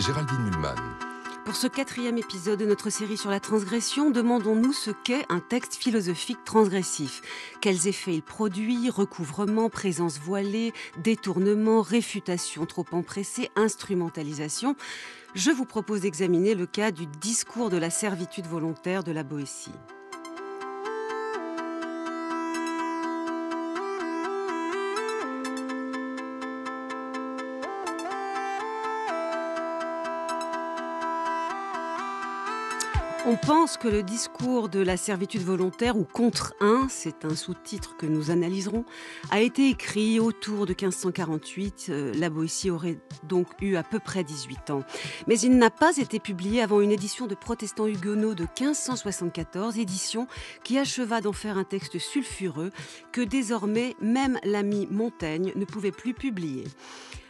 Géraldine Mulman. Pour ce quatrième épisode de notre série sur la transgression, demandons-nous ce qu'est un texte philosophique transgressif. Quels effets il produit recouvrement, présence voilée, détournement, réfutation trop empressée, instrumentalisation. Je vous propose d'examiner le cas du discours de la servitude volontaire de la Boétie. On pense que le discours de la servitude volontaire ou contre un », c'est un sous-titre que nous analyserons, a été écrit autour de 1548. Euh, la Boétie aurait donc eu à peu près 18 ans. Mais il n'a pas été publié avant une édition de protestants huguenots de 1574, édition qui acheva d'en faire un texte sulfureux que désormais même l'ami Montaigne ne pouvait plus publier.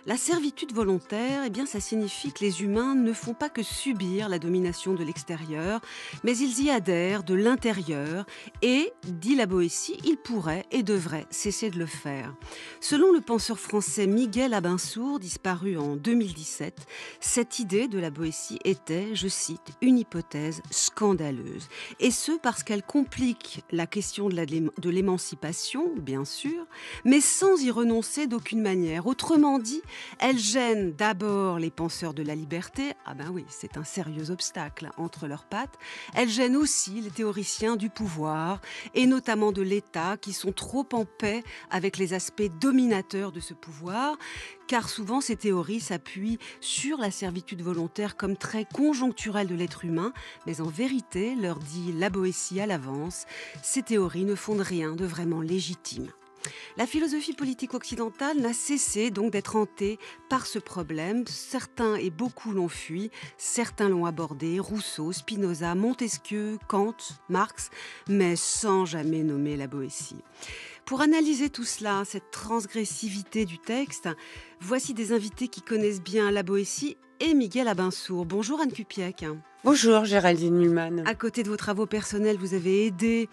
La servitude volontaire, eh bien, ça signifie que les humains ne font pas que subir la domination de l'extérieur, mais ils y adhèrent de l'intérieur et, dit la Boétie, ils pourraient et devraient cesser de le faire. Selon le penseur français Miguel Abinsour, disparu en 2017, cette idée de la Boétie était, je cite, une hypothèse scandaleuse. Et ce, parce qu'elle complique la question de l'émancipation, bien sûr, mais sans y renoncer d'aucune manière. Autrement dit, elle gêne d'abord les penseurs de la liberté, ah ben oui, c'est un sérieux obstacle hein, entre leurs pattes. Elle gêne aussi les théoriciens du pouvoir, et notamment de l'État, qui sont trop en paix avec les aspects dominateurs de ce pouvoir, car souvent ces théories s'appuient sur la servitude volontaire comme trait conjoncturel de l'être humain, mais en vérité, leur dit la Boétie à l'avance, ces théories ne fondent rien de vraiment légitime. La philosophie politique occidentale n'a cessé donc d'être hantée par ce problème. Certains et beaucoup l'ont fui, certains l'ont abordé, Rousseau, Spinoza, Montesquieu, Kant, Marx, mais sans jamais nommer la Boétie. Pour analyser tout cela, cette transgressivité du texte, voici des invités qui connaissent bien la Boétie et Miguel Abinsour. Bonjour Anne Kupiek. Bonjour Géraldine Mulman. À côté de vos travaux personnels, vous avez aidé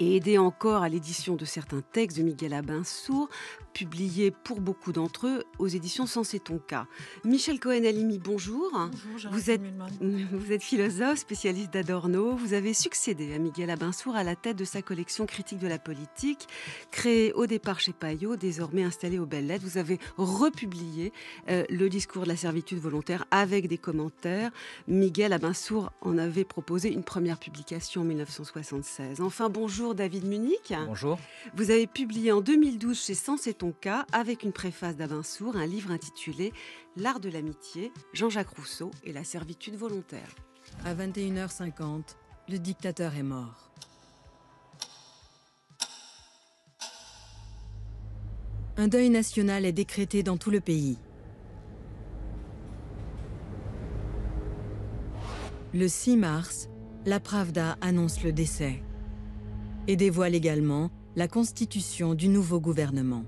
et aider encore à l'édition de certains textes de Miguel Abinsour publié pour beaucoup d'entre eux aux éditions Sans c'est ton cas. Michel Cohen-Alimi, bonjour. Bonjour, vous êtes, vous êtes philosophe, spécialiste d'Adorno. Vous avez succédé à Miguel Abinsour à la tête de sa collection Critique de la politique, créée au départ chez Payot, désormais installée aux Belles Lettres. Vous avez republié euh, le discours de la servitude volontaire avec des commentaires. Miguel Abinsour en avait proposé une première publication en 1976. Enfin, bonjour David Munich. Bonjour. Vous avez publié en 2012 chez Sans c'est ton cas avec une préface d'Avinsour, un livre intitulé L'art de l'amitié, Jean-Jacques Rousseau et la servitude volontaire. À 21h50, le dictateur est mort. Un deuil national est décrété dans tout le pays. Le 6 mars, la Pravda annonce le décès et dévoile également la constitution du nouveau gouvernement.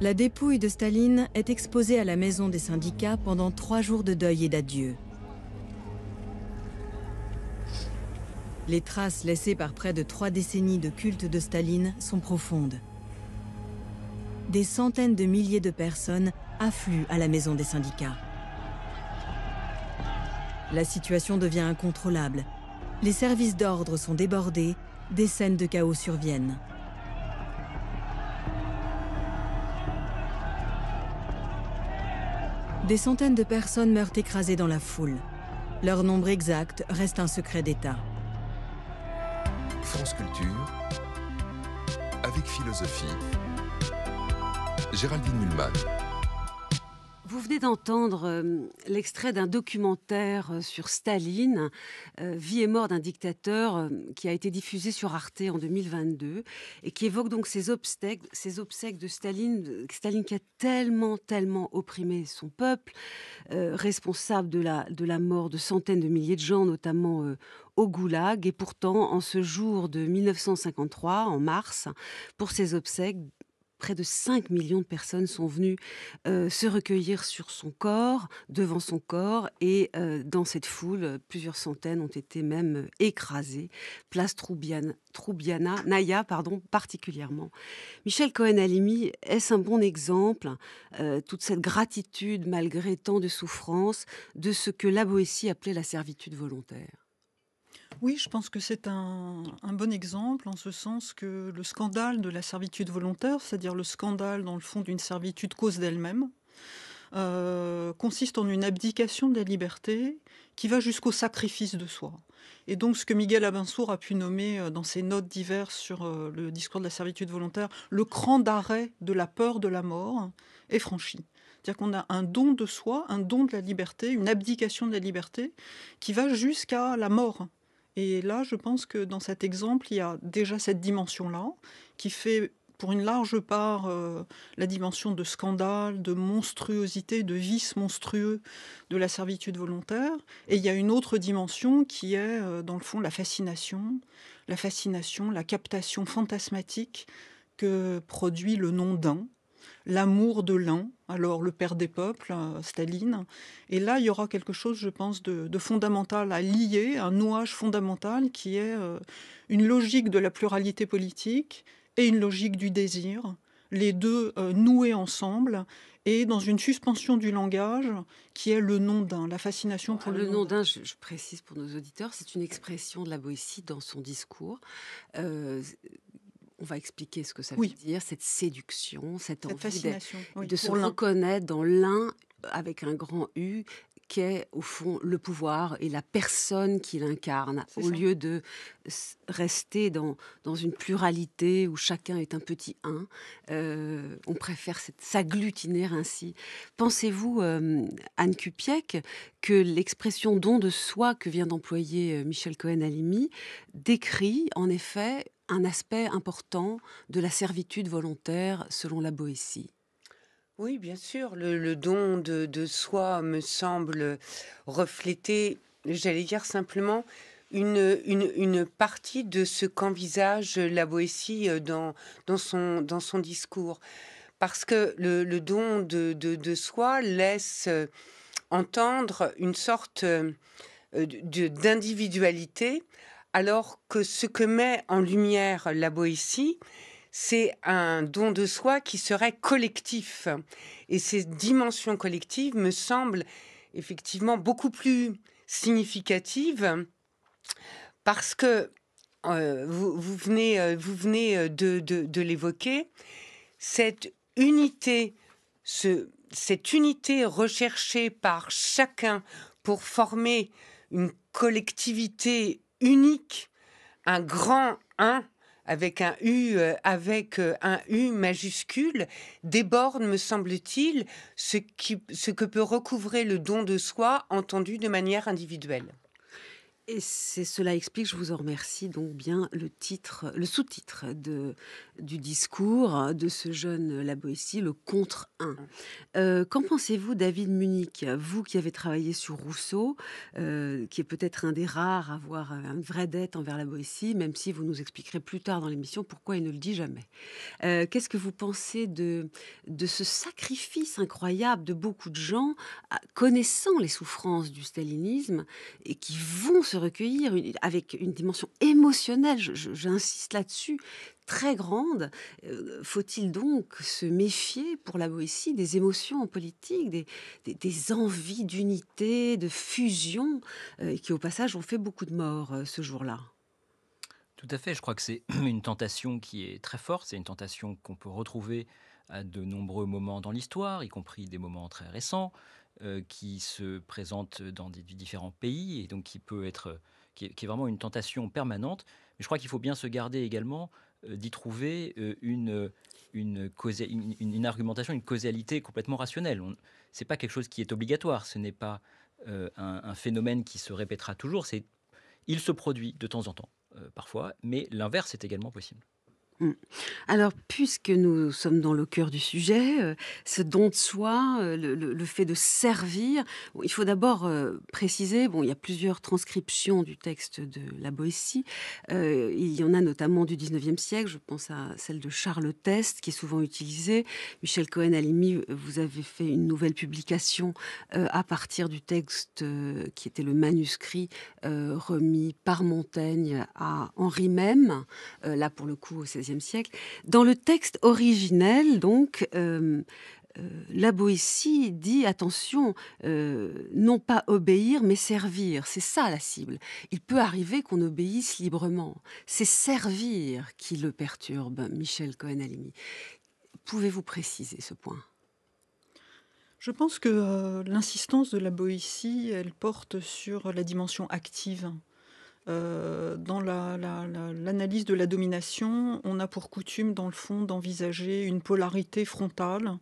La dépouille de Staline est exposée à la maison des syndicats pendant trois jours de deuil et d'adieu. Les traces laissées par près de trois décennies de culte de Staline sont profondes. Des centaines de milliers de personnes affluent à la maison des syndicats. La situation devient incontrôlable. Les services d'ordre sont débordés, des scènes de chaos surviennent. Des centaines de personnes meurent écrasées dans la foule. Leur nombre exact reste un secret d'État. France Culture, avec philosophie, Géraldine Mulman. Vous venez d'entendre euh, l'extrait d'un documentaire euh, sur Staline, euh, Vie et mort d'un dictateur, qui a été diffusé sur Arte en 2022 et qui évoque donc ces obsèques, ces obsèques de Staline, Staline qui a tellement, tellement opprimé son peuple, responsable de la, de la mort de centaines de milliers de gens, notamment au goulag. Et pourtant, en ce jour de 1953, en mars, pour ses obsèques, près de 5 millions de personnes sont venues euh, se recueillir sur son corps, devant son corps, et euh, dans cette foule, plusieurs centaines ont été même euh, écrasées. Place Troubiana, Troubiana Naya, pardon, particulièrement. Michel Cohen-Alimi, est-ce un bon exemple, toute cette gratitude malgré tant de souffrances, de ce que la Boétie appelait la servitude volontaire oui, je pense que c'est un, bon exemple en ce sens que le scandale de la servitude volontaire, c'est-à-dire le scandale dans le fond d'une servitude cause d'elle-même, euh, consiste en une abdication de la liberté qui va jusqu'au sacrifice de soi. Et donc ce que Miguel Abensour a pu nommer euh, dans ses notes diverses sur euh, le discours de la servitude volontaire, le cran d'arrêt de la peur de la mort est franchi. C'est-à-dire qu'on a un don de soi, un don de la liberté, une abdication de la liberté qui va jusqu'à la mort. Et là, je pense que dans cet exemple, il y a déjà cette dimension-là qui fait pour une large part euh, la dimension de scandale, de monstruosité, de vice monstrueux de la servitude volontaire. Et il y a une autre dimension qui est, euh, dans le fond, la fascination, la fascination, la captation fantasmatique que produit le nom d'un l'amour de l'un, alors le père des peuples, euh, Staline. Et là, il y aura quelque chose, je pense, de, fondamental à lier, un nouage fondamental qui est euh, une logique de la pluralité politique et une logique du désir, les deux euh, noués ensemble et dans une suspension du langage qui est le nom d'un, la fascination pour ah, le, nom d'un. Je, précise pour nos auditeurs, c'est une expression de la Boétie dans son discours on va expliquer ce que ça veut dire, cette séduction, cette, envie de se reconnaître dans l'un avec un grand U est au fond le pouvoir et la personne qui l'incarne. au lieu de rester dans, dans une pluralité où chacun est un petit un, euh, on préfère s'agglutiner ainsi. Pensez-vous, euh, Anne Kupiek, que l'expression don de soi que vient d'employer euh, Michel Cohen-Alimi décrit en effet un aspect important de la servitude volontaire selon la Boétie. Oui, bien sûr, le, don de, soi me semble refléter, j'allais dire simplement, une, partie de ce qu'envisage la Boétie euh, dans, dans, son, dans son discours. Parce que le, don de, soi laisse euh, entendre une sorte euh, d'individualité alors que ce que met en lumière la Boétie, c'est un don de soi qui serait collectif. Et ces dimensions collectives me semblent effectivement beaucoup plus significatives parce que euh, vous, venez, euh, vous venez euh, de, l'évoquer, cette unité, cette unité recherchée par chacun pour former une collectivité unique, un grand un avec un U, euh, avec euh, un U majuscule, déborde, me semble-t-il, ce, ce que peut recouvrer le don de soi entendu de manière individuelle. Et c'est cela explique, je vous en remercie donc bien le titre, le sous-titre de du discours de ce jeune La le contre 1. Euh, qu'en pensez-vous, David Munich, vous qui avez travaillé sur Rousseau, euh, qui est peut-être un des rares à avoir une vraie dette envers La même si vous nous expliquerez plus tard dans l'émission pourquoi il ne le dit jamais. Euh, qu'est-ce que vous pensez de de ce sacrifice incroyable de beaucoup de gens connaissant les souffrances du stalinisme et qui vont se recueillir, avec une dimension émotionnelle, j'insiste là-dessus, très grande. Euh, faut-il donc se méfier pour la Boétie des émotions en politique, des, envies d'unité, de fusion, euh, qui au passage ont fait beaucoup de morts euh, ce jour-là Tout à fait, je crois que c'est une tentation qui est très forte, c'est une tentation qu'on peut retrouver à de nombreux moments dans l'histoire, y compris des moments très récents. Euh, qui se présente dans différents pays et donc qui peut être, qui est, vraiment une tentation permanente. Mais je crois qu'il faut bien se garder également euh, d'y trouver euh, une, une, argumentation, une causalité complètement rationnelle. Ce n'est pas quelque chose qui est obligatoire, ce n'est pas un, phénomène qui se répétera toujours, c'est il se produit de temps en temps, parfois, mais l'inverse est également possible. Mm. Alors, puisque nous sommes dans le cœur du sujet, euh, ce don de soi, euh, le, fait de servir, il faut d'abord euh, préciser, bon, il y a plusieurs transcriptions du texte de la Boétie, il y en a notamment du 19e siècle, je pense à celle de Charles Test, qui est souvent utilisée. Michel Cohen-Alimi, vous avez fait une nouvelle publication à partir du texte qui était le manuscrit remis par Montaigne à Henri Même, là pour le coup au 16e siècle. Dans le texte originel, donc, euh, euh, la Boétie dit attention, euh, non pas obéir, mais servir. C'est ça la cible. Il peut arriver qu'on obéisse librement. C'est servir qui le perturbe, Michel Cohen-Alimi. Pouvez-vous préciser ce point je pense que l'insistance de la Boétie, elle porte sur la dimension active. Euh, dans l'analyse de la domination, on a pour coutume, dans le fond, d'envisager une polarité frontale,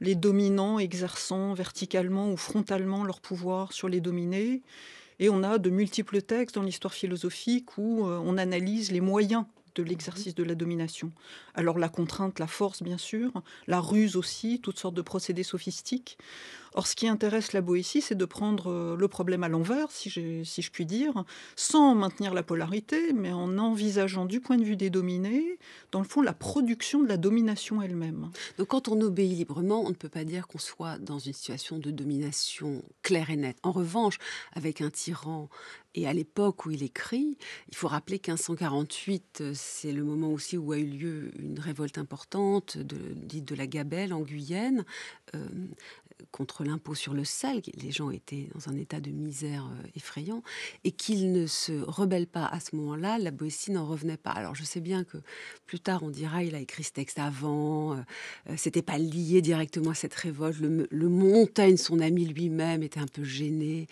les dominants exerçant verticalement ou frontalement leur pouvoir sur les dominés. Et on a de multiples textes dans l'histoire philosophique où euh, on analyse les moyens de l'exercice de la domination. Alors la contrainte, la force bien sûr, la ruse aussi, toutes sortes de procédés sophistiques. Or, ce qui intéresse la Boétie, c'est de prendre euh, le problème à l'envers, si, si, je puis dire, sans maintenir la polarité, mais en envisageant du point de vue des dominés, dans le fond, la production de la domination elle-même. Donc, quand on obéit librement, on ne peut pas dire qu'on soit dans une situation de domination claire et nette. En revanche, avec un tyran et à l'époque où il écrit, il faut rappeler 1548, euh, c'est le moment aussi où a eu lieu une révolte importante, de, dite de la Gabelle en Guyenne. Euh, contre l'impôt sur le sel, les gens étaient dans un état de misère euh, effrayant, et qu'ils ne se rebellent pas à ce moment-là, la Boétie n'en revenait pas. Alors je sais bien que plus tard on dira il a écrit ce texte avant, euh, euh, c'était pas lié directement à cette révolte, le, montagne, Montaigne, son ami lui-même, était un peu gêné.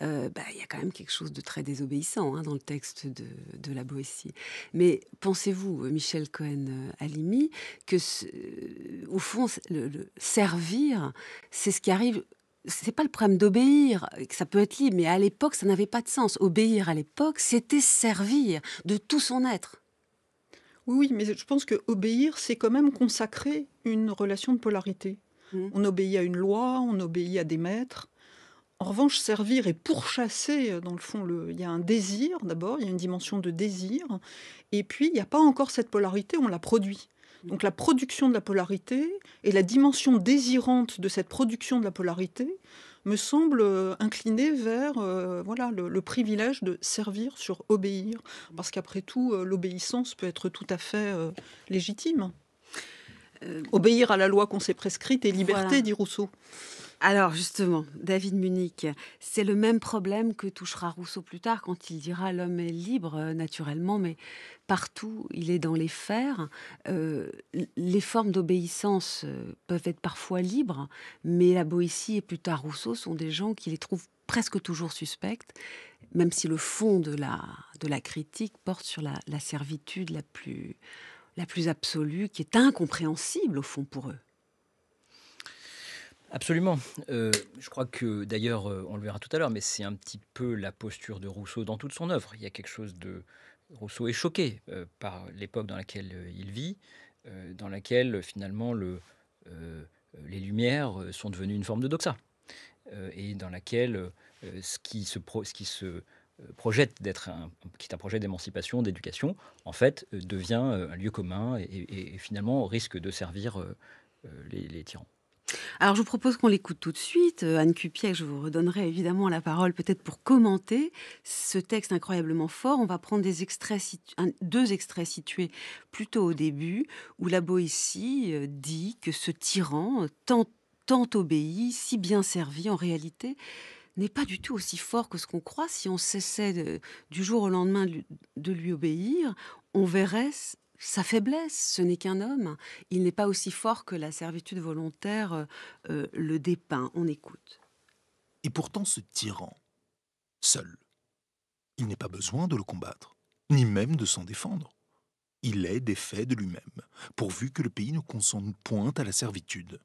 Bah, il y a quand même quelque chose de très désobéissant hein, dans le texte de, la Boétie. Mais pensez-vous, Michel Cohen-Alimi, que au fond, le, le servir, c'est ce qui arrive. C'est pas le problème d'obéir, ça peut être libre, mais à l'époque, ça n'avait pas de sens. Obéir à l'époque, c'était servir de tout son être. Oui, mais je pense que obéir, c'est quand même consacrer une relation de polarité. Mmh. On obéit à une loi, on obéit à des maîtres. En revanche, servir et pourchasser, euh, dans le fond, le... il y a un désir d'abord, il y a une dimension de désir, et puis il n'y a pas encore cette polarité, on la produit. Donc la production de la polarité et la dimension désirante de cette production de la polarité me semble euh, incliner vers euh, voilà le, privilège de servir sur obéir, parce qu'après tout, euh, l'obéissance peut être tout à fait légitime. Obéir à la loi qu'on s'est prescrite est liberté, dit Rousseau. Alors justement, David Munich, c'est le même problème que touchera Rousseau plus tard quand il dira l'homme est libre euh, naturellement, mais partout il est dans les fers. Euh, les formes d'obéissance euh, peuvent être parfois libres, mais la Boétie et plus tard Rousseau sont des gens qui les trouvent presque toujours suspectes, même si le fond de la, de la critique porte sur la, la servitude la plus, la plus absolue, qui est incompréhensible au fond pour eux. Absolument. Euh, je crois que d'ailleurs, euh, on le verra tout à l'heure, mais c'est un petit peu la posture de Rousseau dans toute son œuvre. Il y a quelque chose de... Rousseau est choqué euh, par l'époque dans laquelle il vit, dans laquelle finalement le, les lumières sont devenues une forme de doxa, et dans laquelle ce qui se... qui se projette d'être un, qui est un projet d'émancipation, d'éducation, en fait, devient un lieu commun et, finalement risque de servir les tyrans. Alors je vous propose qu'on l'écoute tout de suite. Euh, Anne Cupiec, je vous redonnerai évidemment la parole peut-être pour commenter ce texte incroyablement fort. On va prendre deux extraits situés plutôt au début, où la Boétie euh, dit que ce tyran, euh, tant, tant obéi, si bien servi en réalité, n'est pas du tout aussi fort que ce qu'on croit. Si on cessait du jour au lendemain de lui obéir, on verrait sa faiblesse, ce n'est qu'un homme, il n'est pas aussi fort que la servitude volontaire euh, euh, le dépeint, on écoute. Et pourtant ce tyran, seul, il n'est pas besoin de le combattre, ni même de s'en défendre. Il est défait de lui-même, pourvu que le pays ne consente point à la servitude.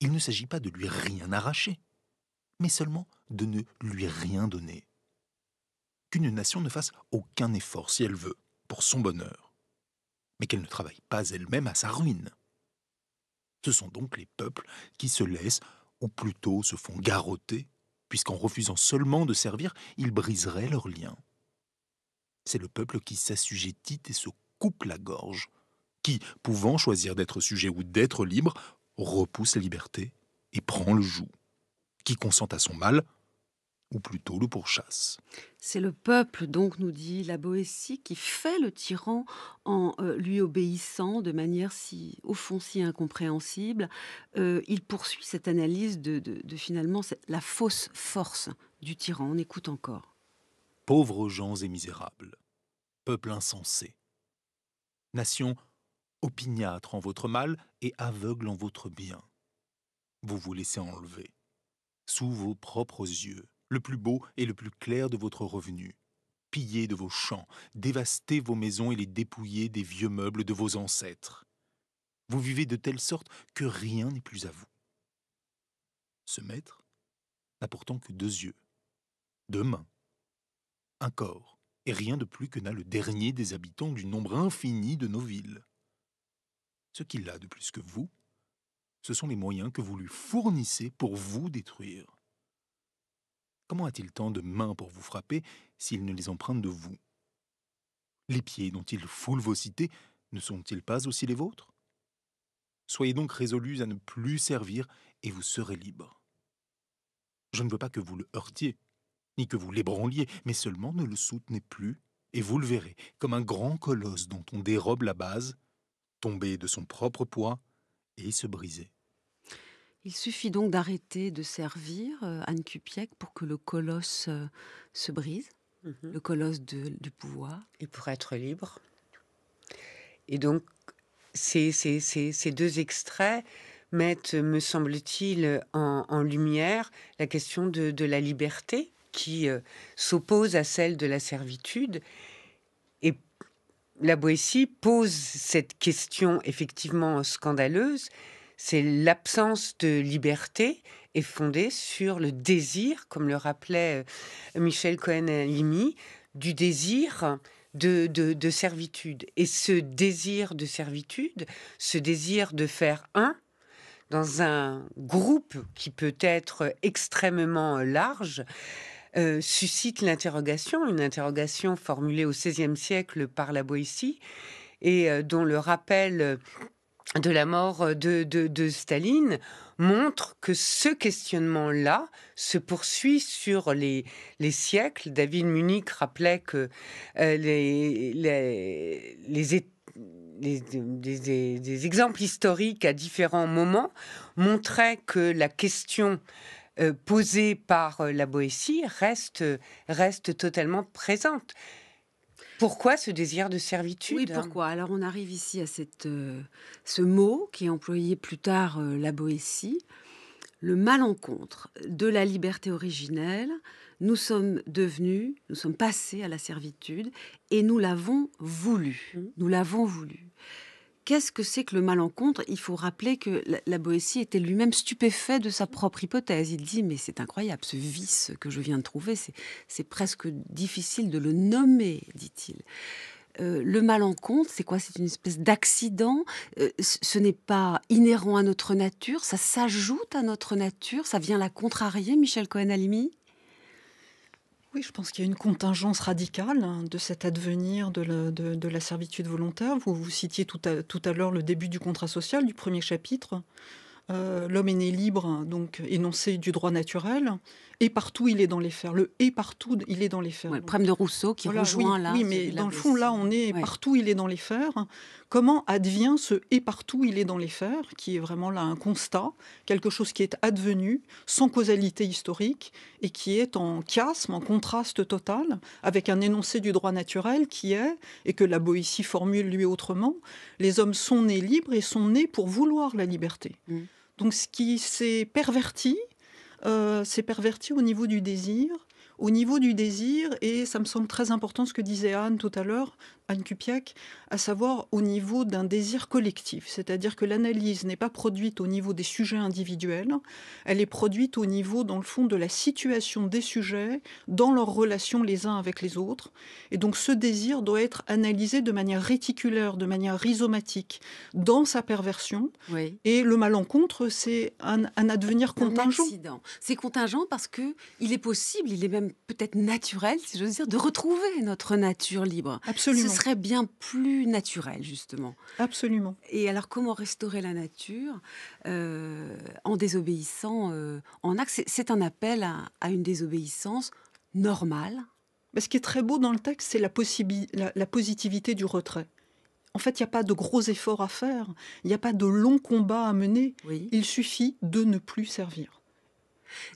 Il ne s'agit pas de lui rien arracher, mais seulement de ne lui rien donner. Qu'une nation ne fasse aucun effort si elle veut, pour son bonheur, mais qu'elle ne travaille pas elle-même à sa ruine. Ce sont donc les peuples qui se laissent, ou plutôt se font garrotter, puisqu'en refusant seulement de servir, ils briseraient leurs liens. C'est le peuple qui s'assujettit et se coupe la gorge, qui, pouvant choisir d'être sujet ou d'être libre, repousse la liberté et prend le joug, qui consent à son mal ou plutôt le pourchasse. C'est le peuple, donc, nous dit la Boétie, qui fait le tyran en euh, lui obéissant de manière si, au fond, si incompréhensible. Euh, il poursuit cette analyse de, de finalement la fausse force du tyran. On écoute encore. Pauvres gens et misérables, peuple insensé, nation opiniâtre en votre mal et aveugle en votre bien. Vous vous laissez enlever, sous vos propres yeux, le plus beau et le plus clair de votre revenu. piller de vos champs, dévaster vos maisons et les dépouiller des vieux meubles de vos ancêtres. Vous vivez de telle sorte que rien n'est plus à vous. Ce maître n'a pourtant que deux yeux, deux mains, un corps, et rien de plus que n'a le dernier des habitants du nombre infini de nos villes. Ce qu'il a de plus que vous, ce sont les moyens que vous lui fournissez pour vous détruire. Comment a-t-il tant de mains pour vous frapper s'il ne les emprunte de vous Les pieds dont il foule vos cités ne sont-ils pas aussi les vôtres Soyez donc résolus à ne plus servir et vous serez libres. Je ne veux pas que vous le heurtiez, ni que vous l'ébranliez, mais seulement ne le soutenez plus, et vous le verrez, comme un grand colosse dont on dérobe la base, tomber de son propre poids et se briser. Il suffit donc d'arrêter de servir euh, Anne Kupiec pour que le colosse euh, se brise, mhm. le colosse du pouvoir. Et pour être libre. Et donc, ces, deux extraits mettent, me semble-t-il, en, lumière la question de, la liberté qui euh, s'oppose à celle de la servitude. Et la Boétie pose cette question effectivement scandaleuse c'est l'absence de liberté est fondée sur le désir, comme le rappelait euh, Michel Cohen-Limi, du désir de, servitude. Et ce désir de servitude, ce désir de faire un dans un groupe qui peut être extrêmement large, euh, suscite l'interrogation, une interrogation formulée au XVIe siècle par la Boétie et euh, dont le rappel de la mort euh, de, Staline montre que ce questionnement-là se poursuit sur les, siècles. David Munich rappelait que euh, les, les, des, exemples historiques à différents moments montraient que la question euh, posée par la Boétie reste, reste totalement présente. Pourquoi ce désir de servitude Oui, pourquoi Alors on arrive ici à cette, euh, ce mot qui est employé plus tard euh, la Boétie, le malencontre de la liberté originelle. Nous sommes devenus, nous sommes passés à la servitude et nous l'avons voulu. Mmh. Nous l'avons voulu. Qu'est-ce que c'est que le malencontre Il faut rappeler que la, Boétie était lui-même stupéfait de sa propre hypothèse. Il dit Mais c'est incroyable, ce vice que je viens de trouver, c'est presque difficile de le nommer, dit-il. Euh, le malencontre, c'est quoi C'est une espèce d'accident. Euh, ce n'est pas inhérent à notre nature, ça s'ajoute à notre nature, ça vient la contrarier, Michel Cohen-Alimi oui, je pense qu'il y a une contingence radicale hein, de cet advenir de la, servitude volontaire. Vous, vous citiez tout à, l'heure le début du contrat social du premier chapitre. Euh, l'homme est né libre, donc énoncé du droit naturel, et partout, il est dans les fers. Le et partout, il est dans les fers. le problème de Rousseau qui rejoint là. Oui, mais dans le fond, là, on est partout, il est dans les fers. Comment advient ce et partout, il est dans les fers, qui est vraiment là un constat, quelque chose qui est advenu, sans causalité historique, et qui est en chiasme, en contraste total, avec un énoncé du droit naturel qui est, et que la Boétie formule lui autrement, les hommes sont nés libres et sont nés pour vouloir la liberté. Mmh. Donc ce qui s'est perverti, euh, c'est perverti au niveau du désir. Au niveau du désir, et ça me semble très important ce que disait Anne tout à l'heure, Anne Kupiak, à savoir au niveau d'un désir collectif, c'est-à-dire que l'analyse n'est pas produite au niveau des sujets individuels, elle est produite au niveau, dans le fond, de la situation des sujets dans leurs relations les uns avec les autres. Et donc ce désir doit être analysé de manière réticulaire, de manière rhizomatique, dans sa perversion. Et le malencontre, c'est un, un, advenir contingent. C'est contingent parce que il est possible, il est même peut-être naturel, si j'ose dire, de retrouver notre nature libre. Absolument serait bien plus naturel, justement. Absolument. Et alors, comment restaurer la nature euh, en désobéissant euh, en acte C'est un appel à, une désobéissance normale. Mais bah, ce qui est très beau dans le texte, c'est la, la, la positivité du retrait. En fait, il n'y a pas de gros efforts à faire, il n'y a pas de long combat à mener. Oui. Il suffit de ne plus servir.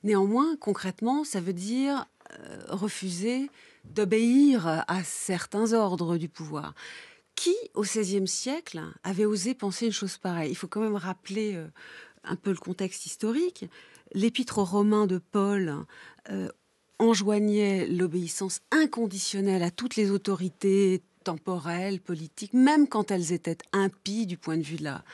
Néanmoins, concrètement, ça veut dire euh, refuser d'obéir à certains ordres du pouvoir. Qui, au XVIe siècle, avait osé penser une chose pareille Il faut quand même rappeler euh, un peu le contexte historique. L'épître romain de Paul euh, enjoignait l'obéissance inconditionnelle à toutes les autorités, temporelles, politiques, même quand elles étaient impies du point de vue de la,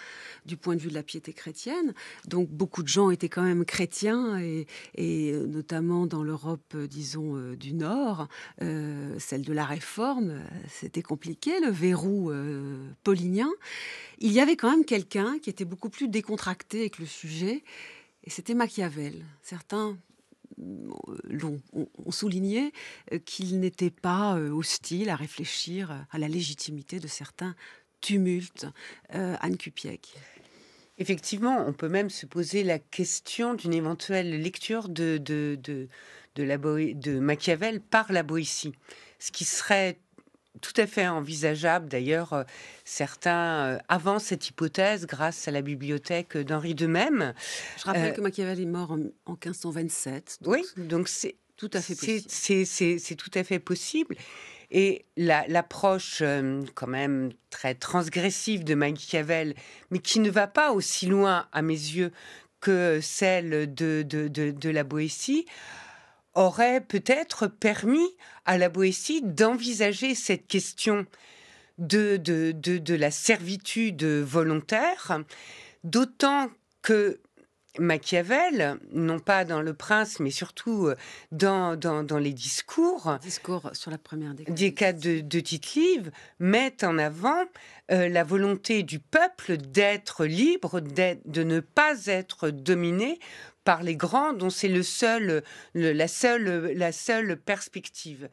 du point de vue de la piété chrétienne. Donc beaucoup de gens étaient quand même chrétiens, et, euh, notamment dans l'Europe, euh, disons, euh, du Nord, celle de la Réforme, c'était compliqué, le verrou polinien, Il y avait quand même quelqu'un qui était beaucoup plus décontracté avec le sujet, et c'était Machiavel. Certains l'ont on soulignait euh, qu'il n'était pas euh, hostile à réfléchir euh, à la légitimité de certains tumultes. Anne Kupiek Effectivement, on peut même se poser la question d'une éventuelle lecture de, de, de, de, de Machiavel par la Boétie, ce qui serait tout à fait envisageable. D'ailleurs, certains avancent cette hypothèse grâce à la bibliothèque d'Henri de Même. Je rappelle que Machiavel est mort en, 1527. Oui, donc c'est c'est tout à fait possible. Et l'approche euh, quand même très transgressive de Machiavel, mais qui ne va pas aussi loin à mes yeux que celle de, de, la Boétie, aurait peut-être permis à la Boétie d'envisager cette question de, de, la servitude volontaire, d'autant que Machiavel, non pas dans Le Prince, mais surtout euh, dans, dans, les discours. Discours sur la première décade. Des cas de, de tite mettent en avant euh, la volonté du peuple d'être libre, de ne pas être dominé par les grands, dont c'est le seul, la, seule, la seule perspective.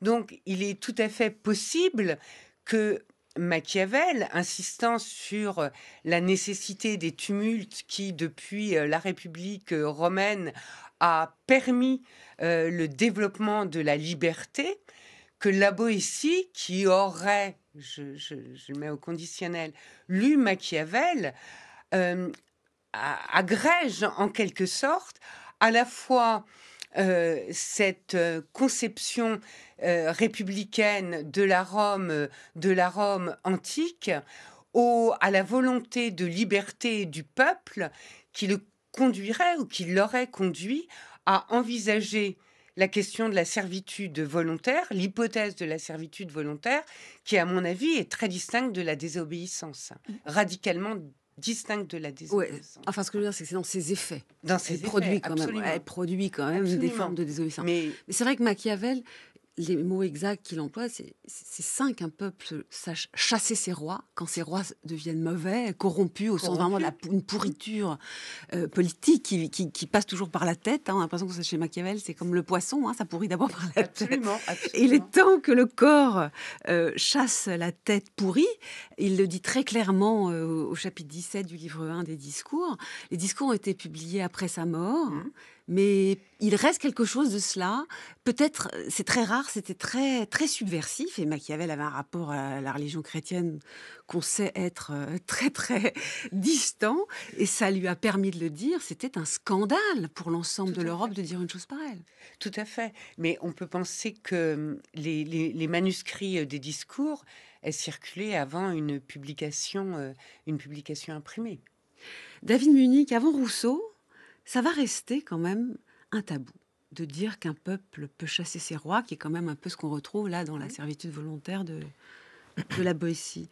Donc, il est tout à fait possible que Machiavel, insistant sur euh, la nécessité des tumultes qui, depuis euh, la République euh, romaine, a permis le développement de la liberté, que la Boétie, qui aurait, je, le mets au conditionnel, lu Machiavel, agrège en quelque sorte à la fois euh, cette euh, conception euh, républicaine de la Rome, de la Rome antique, au, à la volonté de liberté du peuple qui le conduirait ou qui l'aurait conduit à envisager la question de la servitude volontaire, l'hypothèse de la servitude volontaire, qui à mon avis est très distincte de la désobéissance, mmh. radicalement distincte de la désobéissance. Enfin, ce que je veux dire, c'est que c'est dans ses effets. Dans ses produits quand même. Elle produit quand même des formes de désobéissance. Mais c'est vrai que Machiavel les mots exacts qu'il emploie, c'est sain qu'un peuple sache chasser ses rois quand ses rois deviennent mauvais, corrompus, au sens vraiment d'une pourriture euh, politique qui, passe toujours par la tête. Hein. On a l'impression que chez Machiavel, c'est comme le poisson, hein. ça pourrit d'abord par la tête. Il est temps que le corps euh, chasse la tête pourrie. Il le dit très clairement euh, au chapitre 17 du livre 1 des discours. Les discours ont été publiés après sa mort. Mmh mais il reste quelque chose de cela. Peut-être, c'est très rare, c'était très, très subversif, et Machiavel avait un rapport à la religion chrétienne qu'on sait être euh, très, très distant, et ça lui a permis de le dire. C'était un scandale pour l'ensemble de l'Europe de dire une chose pareille. Tout à fait, mais on peut penser que hum, les, manuscrits euh, des discours circulé avant une publication, euh, une publication imprimée. David Munich, avant Rousseau, ça va rester quand même un tabou de dire qu'un peuple peut chasser ses rois, qui est quand même un peu ce qu'on retrouve là dans la servitude volontaire de, la Boétie.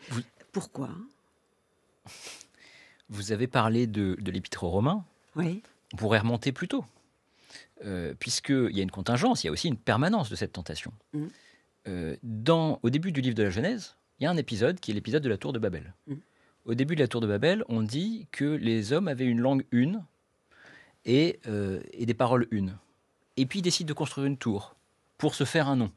Pourquoi Vous avez parlé de, de l'épître romain. Oui. On pourrait remonter plus tôt, euh, puisqu'il y a une contingence, il y a aussi une permanence de cette tentation. Mm. Euh, dans, au début du livre de la Genèse, il y a un épisode qui est l'épisode de la tour de Babel. Mm. Au début de la tour de Babel, on dit que les hommes avaient une langue une et, euh, et des paroles une. Et puis il décide de construire une tour pour se faire un nom.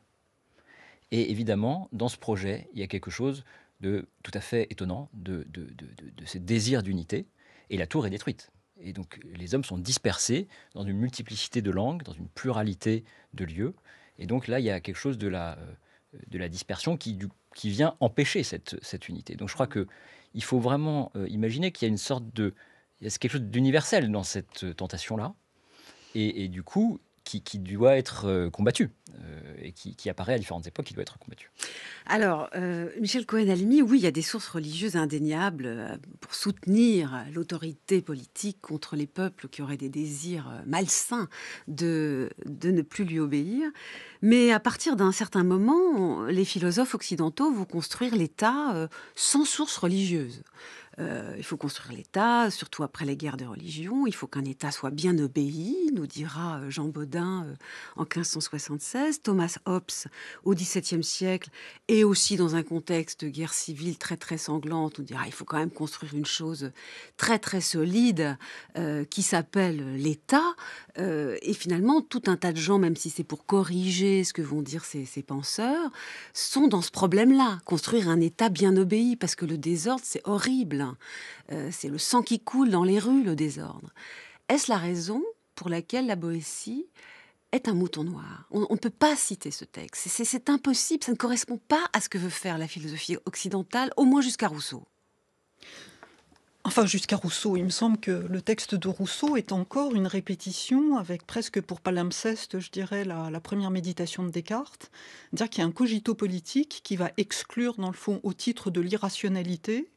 Et évidemment, dans ce projet, il y a quelque chose de tout à fait étonnant de, de, de, de ce désir d'unité. Et la tour est détruite. Et donc les hommes sont dispersés dans une multiplicité de langues, dans une pluralité de lieux. Et donc là, il y a quelque chose de la, euh, de la dispersion qui, du, qui vient empêcher cette, cette unité. Donc je crois qu'il faut vraiment euh, imaginer qu'il y a une sorte de il y a quelque chose d'universel dans cette euh, tentation-là, et, du coup, qui, doit être euh, combattu, euh, et qui, apparaît à différentes époques, qui doit être combattu. Alors, Michel Cohen-Alimi, oui, il y a des sources religieuses indéniables pour soutenir l'autorité politique contre les peuples qui auraient des désirs malsains de, de ne plus lui obéir. Mais à partir d'un certain moment, les philosophes occidentaux vont construire l'État sans source religieuse. Euh, il faut construire l'État, surtout après les guerres de religion. Il faut qu'un État soit bien obéi, nous dira euh, Jean Baudin euh, en 1576, Thomas Hobbes au XVIIe siècle, et aussi dans un contexte de guerre civile très très sanglante, nous dira il faut quand même construire une chose très très solide qui s'appelle l'État. et finalement, tout un tas de gens, même si c'est pour corriger ce que vont dire ces penseurs, sont dans ce problème-là, construire un État bien obéi, parce que le désordre, c'est horrible. Euh, c'est le sang qui coule dans les rues, le désordre. Est-ce la raison pour laquelle la Boétie est un mouton noir. On ne peut pas citer ce texte. C'est impossible. Ça ne correspond pas à ce que veut faire la philosophie occidentale, au moins jusqu'à Rousseau. Enfin, jusqu'à Rousseau, il me semble que le texte de Rousseau est encore une répétition, avec presque pour palimpseste, je dirais, la première méditation de Descartes, dire qu'il y a un cogito politique qui va exclure, dans le fond, au titre de l'irrationalité,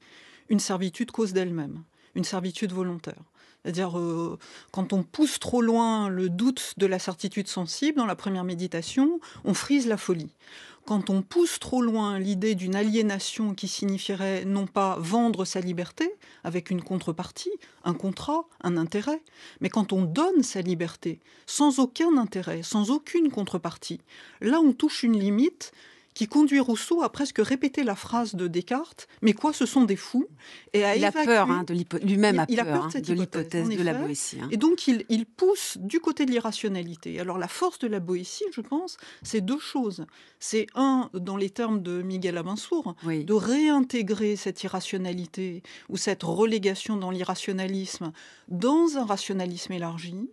une servitude cause d'elle-même, une servitude volontaire. C'est-à-dire, euh, quand on pousse trop loin le doute de la certitude sensible, dans la première méditation, on frise la folie. Quand on pousse trop loin l'idée d'une aliénation qui signifierait non pas vendre sa liberté avec une contrepartie, un contrat, un intérêt, mais quand on donne sa liberté sans aucun intérêt, sans aucune contrepartie, là on touche une limite qui conduit Rousseau à presque répéter la phrase de Descartes Mais quoi, ce sont des fous et à Il a peur hein, de lui-même peur, hein, de l'hypothèse de la Boétie. Hein. Et donc il, pousse du côté de l'irrationalité. Alors la force de la Boétie, je pense, c'est deux choses. C'est un, dans les termes de Miguel Abensour, de réintégrer cette irrationalité ou cette relégation dans l'irrationalisme dans un rationalisme élargi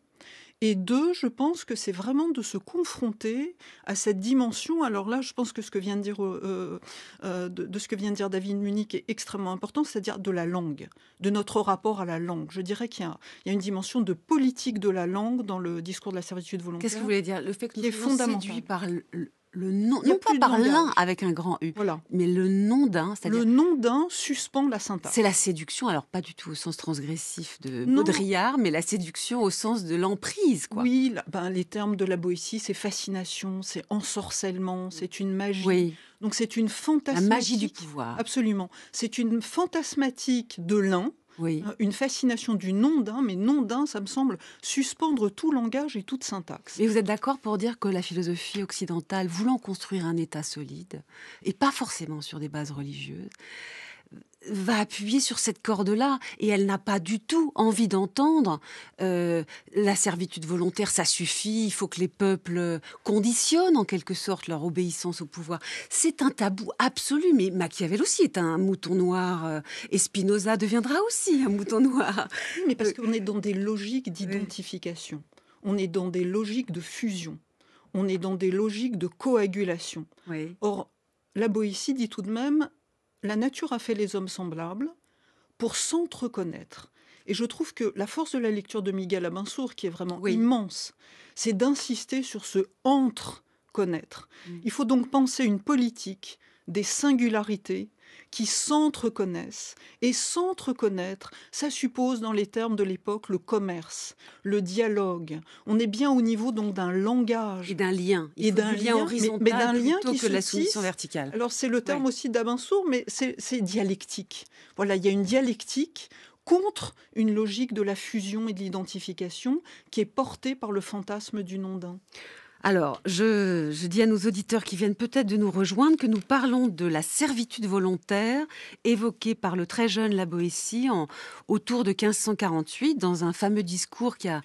et deux, je pense que c'est vraiment de se confronter à cette dimension. Alors là, je pense que ce que vient de dire, euh, euh, euh, de, ce que vient de dire David Munich est extrêmement important, c'est-à-dire de la langue, de notre rapport à la langue. Je dirais qu'il y, a une dimension de politique de la langue dans le discours de la servitude volontaire. Qu'est-ce que vous voulez dire Le fait que nous est séduits par le nom, non pas par l'un avec un grand U, mais le nom d'un. Le nom d'un suspend la syntaxe. C'est la séduction, alors pas du tout au sens transgressif de non. mais la séduction au sens de l'emprise. Quoi. Oui, ben, les termes de la Boétie, c'est fascination, c'est ensorcellement, c'est une magie. Donc c'est une fantasmatique. La magie du pouvoir. Absolument. C'est une fantasmatique de l'un euh, une fascination du nom d'un, mais nom d'un, ça me semble suspendre tout langage et toute syntaxe. Et vous êtes d'accord pour dire que la philosophie occidentale, voulant construire un État solide, et pas forcément sur des bases religieuses, va appuyer sur cette corde-là et elle n'a pas du tout envie d'entendre euh, la servitude volontaire, ça suffit, il faut que les peuples conditionnent en quelque sorte leur obéissance au pouvoir. C'est un tabou absolu, mais Machiavel aussi est un mouton noir, et euh, Spinoza deviendra aussi un mouton noir. mais parce euh, qu'on est dans des logiques d'identification, on est dans des logiques de fusion, on est dans des logiques de coagulation. Or, la Boétie dit tout de même la nature a fait les hommes semblables pour s'entre-connaître. Et je trouve que la force de la lecture de Miguel Abensour, qui est vraiment immense, c'est d'insister sur ce entre-connaître. Mm. Il faut donc penser une politique des singularités qui s'entreconnaissent. Et s'entreconnaître, ça suppose, dans les termes de l'époque, le commerce, le dialogue. On est bien au niveau donc d'un langage. Et d'un lien. et d'un lien, horizontal mais, d'un lien que la soumission verticale. Alors c'est le terme aussi d'Abensour, mais c'est dialectique. Voilà, il y a une dialectique contre une logique de la fusion et de l'identification qui est portée par le fantasme du non-d'un. Alors, je, dis à nos auditeurs qui viennent peut-être de nous rejoindre que nous parlons de la servitude volontaire évoquée par le très jeune La en, autour de 1548 dans un fameux discours qui a,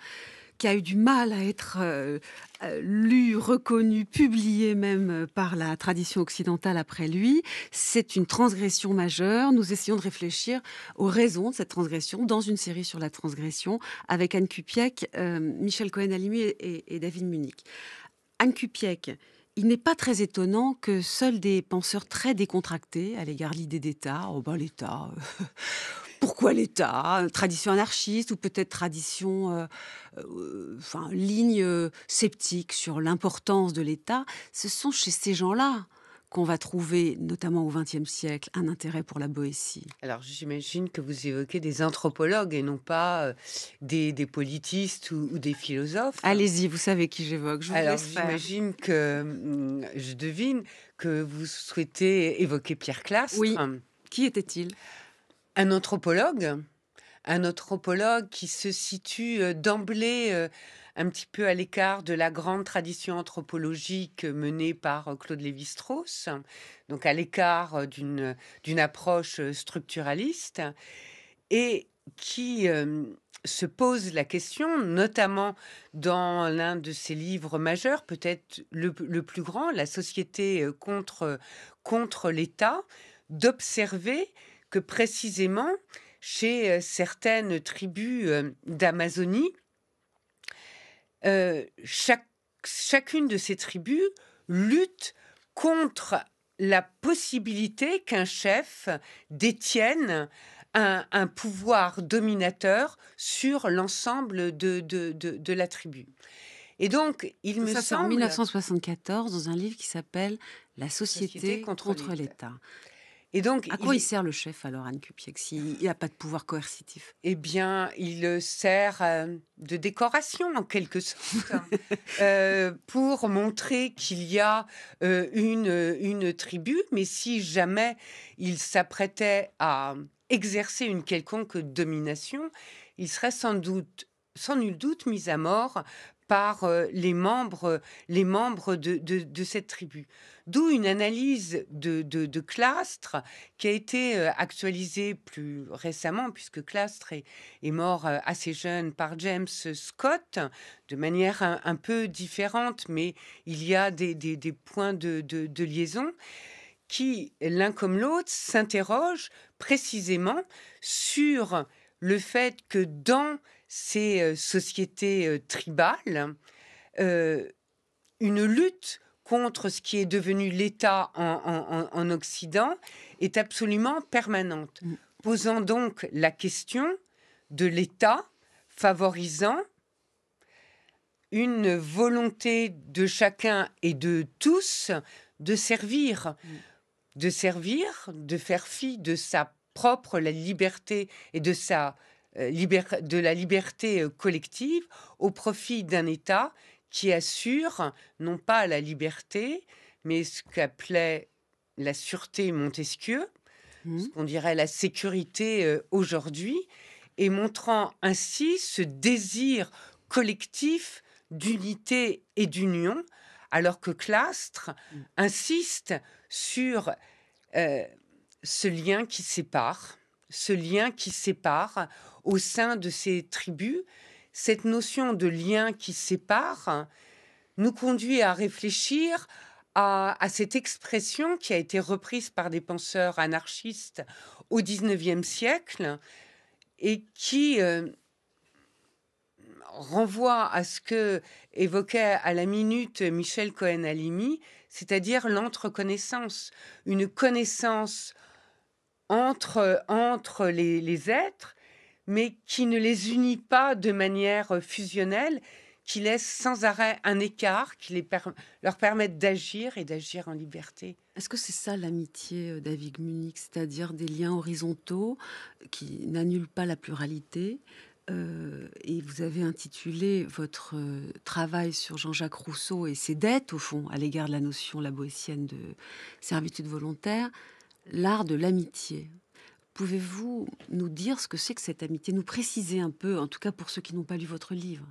qui a eu du mal à être euh, euh, lu, reconnu, publié même euh, par la tradition occidentale après lui. C'est une transgression majeure. Nous essayons de réfléchir aux raisons de cette transgression dans une série sur la transgression avec Anne Kupiek, Michel Cohen-Alimi et, et, David Munich. Anne Kupiec, il n'est pas très étonnant que seuls des penseurs très décontractés à l'égard de l'idée d'État, oh ben l'État, pourquoi l'État Tradition anarchiste ou peut-être tradition, euh, euh, enfin, ligne euh, sceptique sur l'importance de l'État, ce sont chez ces gens-là qu'on va trouver, notamment au XXe siècle, un intérêt pour la Boétie. Alors j'imagine que vous évoquez des anthropologues et non pas euh, des, politistes ou, des philosophes. Allez-y, vous savez qui j'évoque. Je Alors j'imagine que mm, je devine que vous souhaitez évoquer Pierre classe Oui. Qui était-il Un anthropologue un anthropologue qui se situe euh, d'emblée euh, un petit peu à l'écart de la grande tradition anthropologique menée par euh, Claude Lévi-Strauss, donc à l'écart euh, d'une approche euh, structuraliste, et qui se pose la question, notamment dans l'un de ses livres majeurs, peut-être le, plus grand, La société contre, contre l'État, d'observer que précisément chez certaines tribus d'Amazonie, euh, chacune de ces tribus lutte contre la possibilité qu'un chef détienne un, pouvoir dominateur sur l'ensemble de, la tribu. Et donc, il me ça, semble... en 1974, dans un livre qui s'appelle La société, contre l'État. Et donc, à quoi il... sert le chef alors, Anne il s'il a pas de pouvoir coercitif Eh bien, il euh, sert euh, de décoration en quelque sorte hein. euh, pour montrer qu'il y a une, une tribu. Mais si jamais il s'apprêtait à exercer une quelconque domination, il serait sans doute sans nul doute mis à mort par euh, les membres, euh, les membres de, cette tribu. D'où une analyse de, de, qui a été euh, actualisée plus récemment, puisque Clastre est, est, mort assez jeune par James Scott, de manière un, peu différente, mais il y a des, des points de liaison qui, l'un comme l'autre, s'interrogent précisément sur le fait que dans ces euh, sociétés euh, tribales, euh, une lutte contre ce qui est devenu l'État en, Occident est absolument permanente, mm. posant donc la question de l'État favorisant une volonté de chacun et de tous de servir, mm. de servir, de faire fi de sa propre, la liberté et de sa euh, de la liberté euh, collective au profit d'un État qui assure non pas la liberté, mais ce qu'appelait la sûreté Montesquieu, mmh. ce qu'on dirait la sécurité euh, aujourd'hui, et montrant ainsi ce désir collectif d'unité et d'union, alors que Clastre mmh. insiste sur ce lien qui sépare, ce lien qui sépare au sein de ces tribus, cette notion de lien qui sépare nous conduit à réfléchir à, cette expression qui a été reprise par des penseurs anarchistes au XIXe siècle et qui euh, renvoie à ce que évoquait à la minute Michel Cohen-Alimi, c'est-à-dire l'entreconnaissance, une connaissance entre, les, êtres, mais qui ne les unit pas de manière euh, fusionnelle, qui laisse sans arrêt un écart qui les leur permette d'agir et d'agir en liberté. Est-ce que c'est ça l'amitié euh, David Munich, c'est-à-dire des liens horizontaux euh, qui n'annulent pas la pluralité, et vous avez intitulé votre travail sur Jean-Jacques Rousseau et ses dettes, au fond, à l'égard de la notion, la de servitude volontaire, l'art de l'amitié. Pouvez-vous nous dire ce que c'est que cette amitié, nous préciser un peu, en tout cas pour ceux qui n'ont pas lu votre livre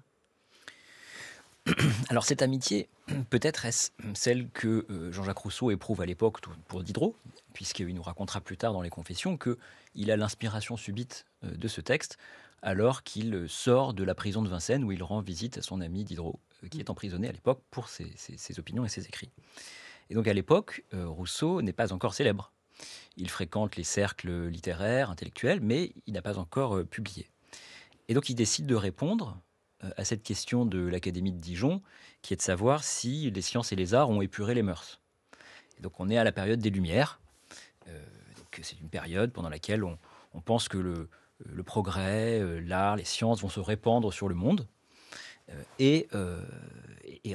alors cette amitié, peut-être est-ce celle que euh, Jean-Jacques Rousseau éprouve à l'époque pour Diderot, puisqu'il nous racontera plus tard dans les Confessions que il a l'inspiration subite euh, de ce texte alors qu'il sort de la prison de Vincennes où il rend visite à son ami Diderot, euh, qui est emprisonné à l'époque pour ses opinions et ses écrits. Et donc à l'époque, Rousseau n'est pas encore célèbre. Il fréquente les cercles littéraires, intellectuels, mais il n'a pas encore euh, publié. Et donc il décide de répondre euh, à cette question de l'Académie de Dijon, qui est de savoir si les sciences et les arts ont épuré les mœurs. Et donc on est à la période des Lumières. Euh, c'est une période pendant laquelle on, pense que le, progrès, l'art, les sciences vont se répandre sur le monde. et,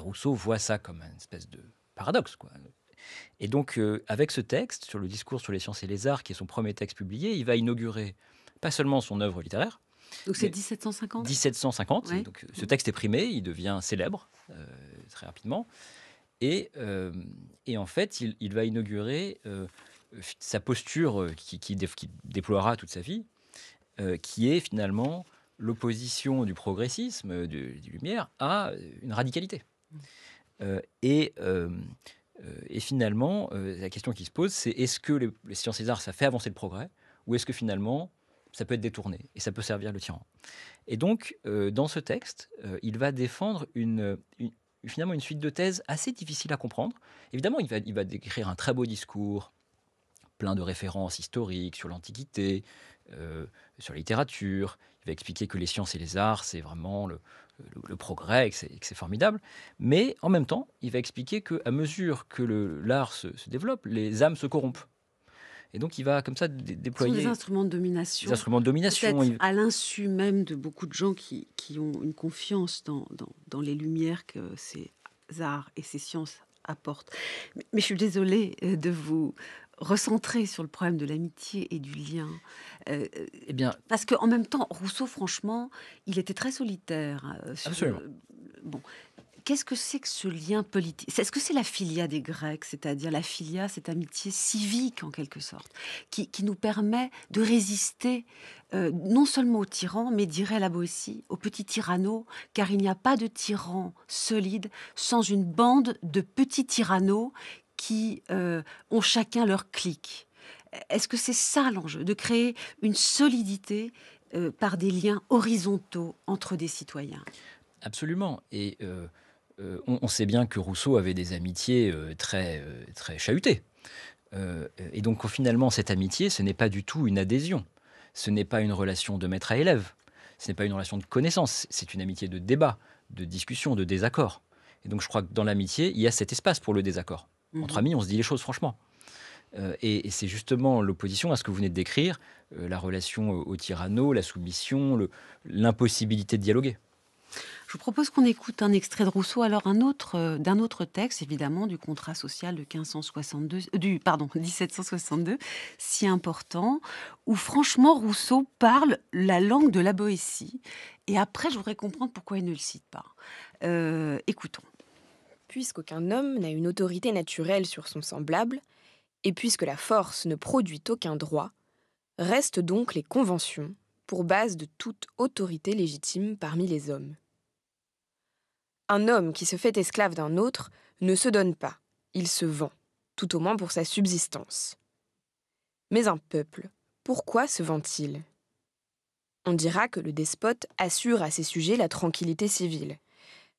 Rousseau voit ça comme une espèce de paradoxe. Et donc, euh, avec ce texte sur le discours sur les sciences et les arts, qui est son premier texte publié, il va inaugurer pas seulement son œuvre littéraire. Donc c'est 1750 1750. Donc, euh, ce texte est primé, il devient célèbre euh, très rapidement. Et, et en fait, il, il va inaugurer sa posture qui, qui, déploiera toute sa vie, qui est finalement l'opposition du progressisme, du, des Lumières, à une radicalité. Mmh. et euh, et finalement, euh, la question qui se pose, c'est est-ce que les, sciences et les arts, ça fait avancer le progrès Ou est-ce que finalement, ça peut être détourné et ça peut servir le tyran Et donc, euh, dans ce texte, il va défendre une, finalement une suite de thèses assez difficile à comprendre. Évidemment, il va, décrire un très beau discours, plein de références historiques sur l'Antiquité, sur la littérature. Il va expliquer que les sciences et les arts, c'est vraiment le, le, progrès que c'est formidable. Mais en même temps, il va expliquer qu'à mesure que l'art se, développe, les âmes se corrompent. Et donc, il va comme ça déployer. des instruments de domination. Des instruments de domination. À l'insu même de beaucoup de gens qui, ont une confiance dans, les lumières que ces arts et ces sciences apportent. Mais, je suis désolé de vous recentrer sur le problème de l'amitié et du lien. Euh, euh, eh bien, parce qu'en même temps, Rousseau, franchement, il était très solitaire. Hein, euh, sur, bon, qu'est-ce que c'est que ce lien politique Est-ce que c'est la filia des Grecs, c'est-à-dire la filia, cette amitié civique en quelque sorte, qui, nous permet de résister non seulement aux tyrans, mais dirait la Boétie, aux petits tyrannos, car il n'y a pas de tyran solide sans une bande de petits tyrannos qui ont chacun leur clique. Est-ce que c'est ça l'enjeu, de créer une solidité euh, par des liens horizontaux entre des citoyens Absolument. Et euh, euh, on, sait bien que Rousseau avait des amitiés très, très chahutées. et donc finalement, cette amitié, ce n'est pas du tout une adhésion. Ce n'est pas une relation de maître à élève. Ce n'est pas une relation de connaissance. C'est une amitié de débat, de discussion, de désaccord. Et donc je crois que dans l'amitié, il y a cet espace pour le désaccord. Mmh. Entre amis, on se dit les choses franchement. Euh, et, c'est justement l'opposition à ce que vous venez de décrire, euh, la relation au tyranno, la soumission, l'impossibilité de dialoguer. Je vous propose qu'on écoute un extrait de Rousseau, alors un autre euh, d'un autre texte, évidemment, du contrat social de du 1762, si important, où franchement Rousseau parle la langue de la Boétie. Et après, je voudrais comprendre pourquoi il ne le cite pas. écoutons. Puisqu'aucun homme n'a une autorité naturelle sur son semblable, et puisque la force ne produit aucun droit, restent donc les conventions pour base de toute autorité légitime parmi les hommes. Un homme qui se fait esclave d'un autre ne se donne pas, il se vend, tout au moins pour sa subsistance. Mais un peuple, pourquoi se vend-il On dira que le despote assure à ses sujets la tranquillité civile.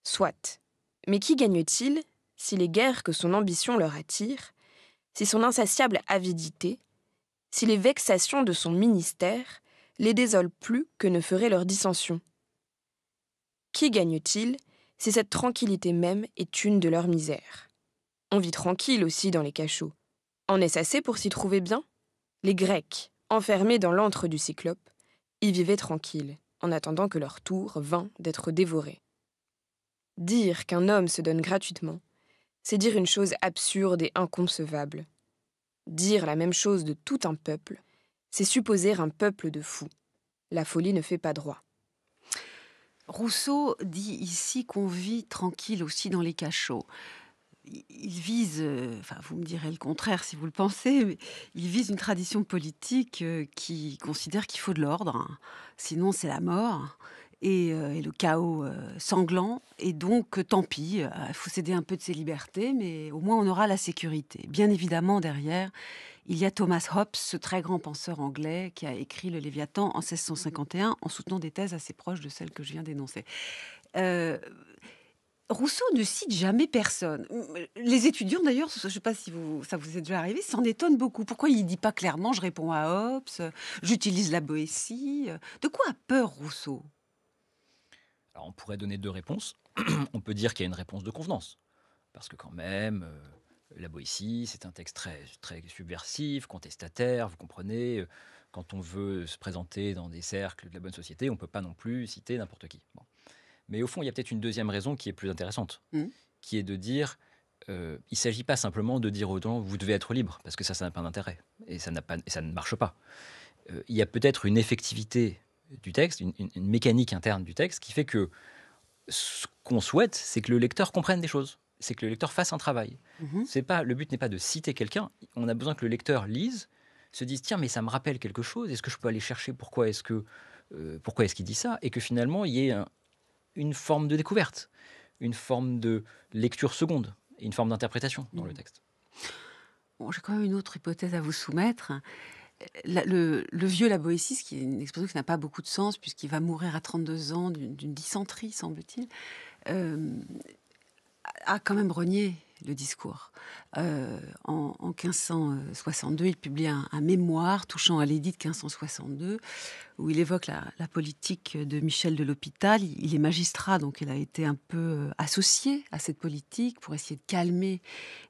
Soit. Mais qui gagne-t-il si les guerres que son ambition leur attire si son insatiable avidité, si les vexations de son ministère les désolent plus que ne ferait leur dissension. Qui gagne-t-il si cette tranquillité même est une de leurs misères On vit tranquille aussi dans les cachots. En est-ce assez pour s'y trouver bien Les Grecs, enfermés dans l'antre du cyclope, y vivaient tranquilles, en attendant que leur tour vînt d'être dévoré. Dire qu'un homme se donne gratuitement, c'est dire une chose absurde et inconcevable. Dire la même chose de tout un peuple, c'est supposer un peuple de fous. La folie ne fait pas droit. Rousseau dit ici qu'on vit tranquille aussi dans les cachots. Il vise, euh, enfin vous me direz le contraire si vous le pensez, il vise une tradition politique euh, qui considère qu'il faut de l'ordre, hein. sinon c'est la mort. Euh, et, le chaos euh, sanglant. Et donc, euh, tant pis, il faut céder un peu de ses libertés, mais au moins on aura la sécurité. Bien évidemment, derrière, il y a Thomas Hobbes, ce très grand penseur anglais qui a écrit le Léviathan en 1651 en soutenant des thèses assez proches de celles que je viens d'énoncer. Rousseau ne cite jamais personne. Les étudiants, d'ailleurs, je ne sais pas si vous, ça vous est déjà arrivé, s'en étonnent beaucoup. Pourquoi il ne dit pas clairement je réponds à Hobbes, j'utilise la Boétie De quoi a peur Rousseau alors, on pourrait donner deux réponses. on peut dire qu'il y a une réponse de convenance, parce que quand même, euh, la Boétie, c'est un texte très, très subversif, contestataire, vous comprenez. Euh, quand on veut se présenter dans des cercles de la bonne société, on ne peut pas non plus citer n'importe qui. Mais au fond, il y a peut-être une deuxième raison qui est plus intéressante, mmh. qui est de dire, euh, il ne s'agit pas simplement de dire aux gens, vous devez être libre, parce que ça, ça n'a pas d'intérêt, et, ça pas, et ça ne marche pas. il y a peut-être une effectivité du texte, une, mécanique interne du texte qui fait que ce qu'on souhaite, c'est que le lecteur comprenne des choses, c'est que le lecteur fasse un travail. Mhm. C'est pas le but n'est pas de citer quelqu'un. On a besoin que le lecteur lise, se dise tiens mais ça me rappelle quelque chose. Est-ce que je peux aller chercher pourquoi est-ce que euh, pourquoi est-ce qu'il dit ça et que finalement il y ait une forme de découverte, une forme de lecture seconde, et une forme d'interprétation dans le mhm. texte. Bon, j'ai quand même une autre hypothèse à vous soumettre le, vieux la qui est une expression qui n'a pas beaucoup de sens, puisqu'il va mourir à 32 ans d'une dysenterie, semble-t-il, euh, a quand même renié le discours. Euh, en, 1562, il publie un, un mémoire touchant à l'édit de 1562 où il évoque la, politique de Michel de l'Hôpital. Il est magistrat, donc il a été un peu euh, associé à cette politique pour essayer de calmer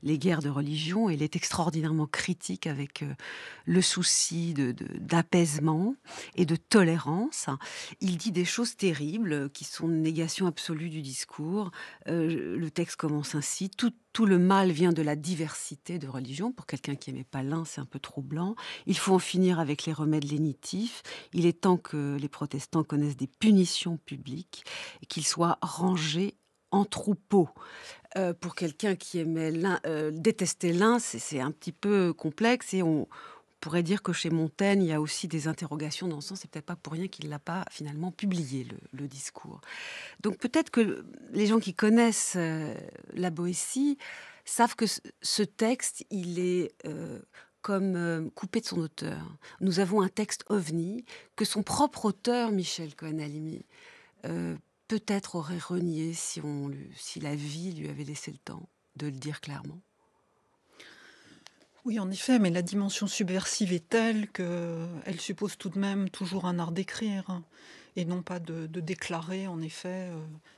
les guerres de religion. Il est extraordinairement critique avec euh, le souci d'apaisement et de tolérance. Il dit des choses terribles euh, qui sont une négation absolue du discours. le texte commence ainsi. Tout, le mal vient de la diversité de religion. » Pour quelqu'un qui n'aimait pas l'un, c'est un peu troublant. Il faut en finir avec les remèdes lénitifs. Il Tant que les protestants connaissent des punitions publiques et qu'ils soient rangés en troupeau. Euh, pour quelqu'un qui aimait euh, détester l'un, c'est un petit peu complexe et on, pourrait dire que chez Montaigne, il y a aussi des interrogations dans ce sens. C'est peut-être pas pour rien qu'il l'a pas finalement publié le, discours. Donc peut-être que les gens qui connaissent euh, la Boétie savent que ce texte, il est comme euh, coupé de son auteur. Nous avons un texte ovni que son propre auteur, Michel cohen euh, peut-être aurait renié si, si la vie lui avait laissé le temps de le dire clairement. Oui, en effet, mais la dimension subversive est telle qu'elle suppose tout de même toujours un art d'écrire et non pas de, déclarer en effet euh,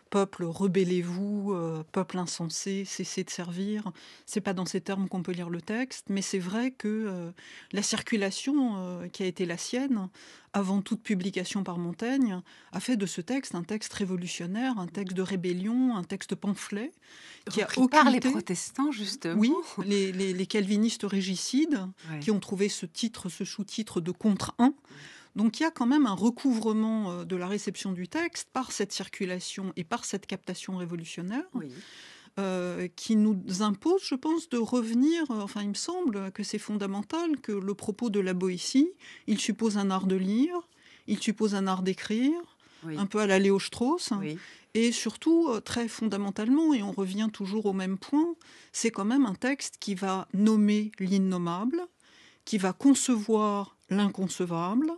peuple rebellez-vous, euh, peuple insensé, cessez de servir. C'est pas dans ces termes qu'on peut lire le texte, mais c'est vrai que euh, la circulation qui a été la sienne avant toute publication par Montaigne a fait de ce texte un texte révolutionnaire, un texte de rébellion, un texte pamphlet qui a par les protestants justement. Oui, les, calvinistes régicides qui ont trouvé ce titre, ce sous-titre de contre un ». Donc il y a quand même un recouvrement euh, de la réception du texte par cette circulation et par cette captation révolutionnaire. Euh, qui nous impose, je pense, de revenir, euh, enfin il me semble que c'est fondamental que le propos de la Boétie, il suppose un art de lire, il suppose un art d'écrire, un peu à la Léo Strauss, hein. et surtout, très fondamentalement, et on revient toujours au même point, c'est quand même un texte qui va nommer l'innommable, qui va concevoir l'inconcevable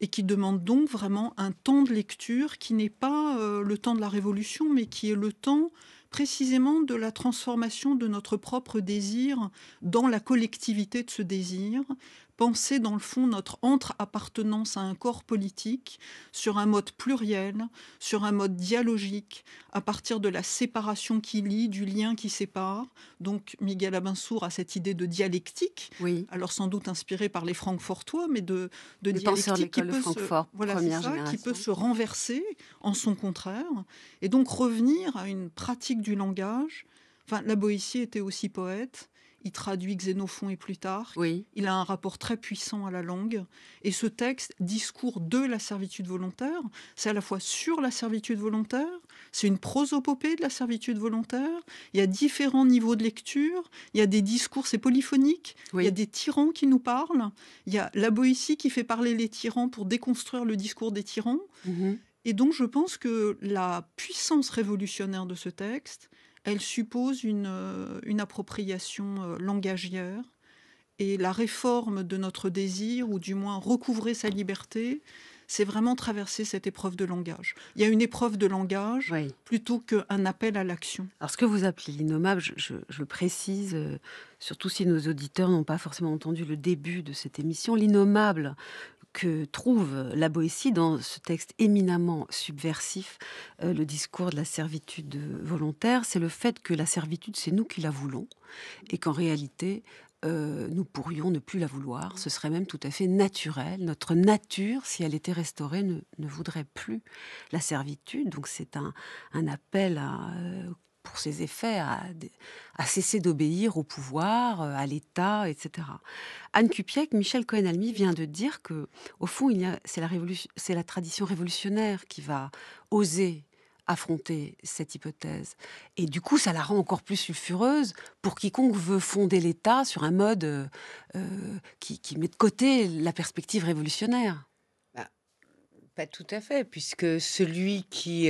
et qui demande donc vraiment un temps de lecture qui n'est pas euh, le temps de la révolution, mais qui est le temps précisément de la transformation de notre propre désir dans la collectivité de ce désir, penser dans le fond notre entre appartenance à un corps politique sur un mode pluriel, sur un mode dialogique, à partir de la séparation qui lie, du lien qui sépare. Donc Miguel Abinsour a cette idée de dialectique, oui. alors sans doute inspirée par les Francfortois, mais de, dialectique qui peut, se, qui peut se renverser en son contraire, et donc revenir à une pratique du langage. Enfin, la Boétie était aussi poète il traduit Xénophon et Plutarque. Oui. Il a un rapport très puissant à la langue. Et ce texte, discours de la servitude volontaire, c'est à la fois sur la servitude volontaire, c'est une prosopopée de la servitude volontaire. Il y a différents niveaux de lecture. Il y a des discours, c'est polyphonique. Il y a des tyrans qui nous parlent. Il y a la Boétie qui fait parler les tyrans pour déconstruire le discours des tyrans. Mhm. Et donc, je pense que la puissance révolutionnaire de ce texte, elle suppose une, euh, appropriation euh, langagière et la réforme de notre désir, ou du moins recouvrer sa liberté, c'est vraiment traverser cette épreuve de langage. Il y a une épreuve de langage plutôt qu'un appel à l'action. Alors ce que vous appelez l'innommable, je, je, précise, euh, surtout si nos auditeurs n'ont pas forcément entendu le début de cette émission, l'innommable, que trouve la Boétie dans ce texte éminemment subversif, euh, le discours de la servitude volontaire, c'est le fait que la servitude, c'est nous qui la voulons, et qu'en réalité, euh, nous pourrions ne plus la vouloir. Ce serait même tout à fait naturel. Notre nature, si elle était restaurée, ne, voudrait plus la servitude. Donc c'est un, appel à, euh, pour ses effets, à, cesser d'obéir au pouvoir, euh, à l'État, etc. Anne Kupiek, Michel Cohen-Almy vient de dire que, au fond, c'est la, la, tradition révolutionnaire qui va oser affronter cette hypothèse. Et du coup, ça la rend encore plus sulfureuse pour quiconque veut fonder l'État sur un mode euh, euh, qui, met de côté la perspective révolutionnaire. Bah, pas tout à fait, puisque celui qui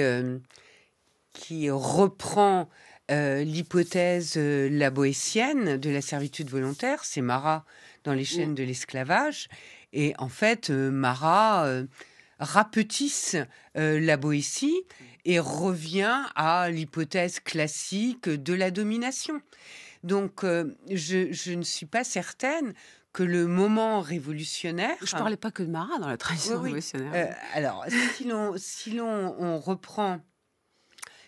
qui reprend euh, l'hypothèse euh, la de la servitude volontaire, c'est Marat dans les chaînes de l'esclavage. Et en fait, euh, Marat rapetisse la Boétie et revient à l'hypothèse classique de la domination. Donc, je, ne suis pas certaine que le moment révolutionnaire. Je ne parlais pas que de Marat dans la tradition révolutionnaire. alors, si l'on si reprend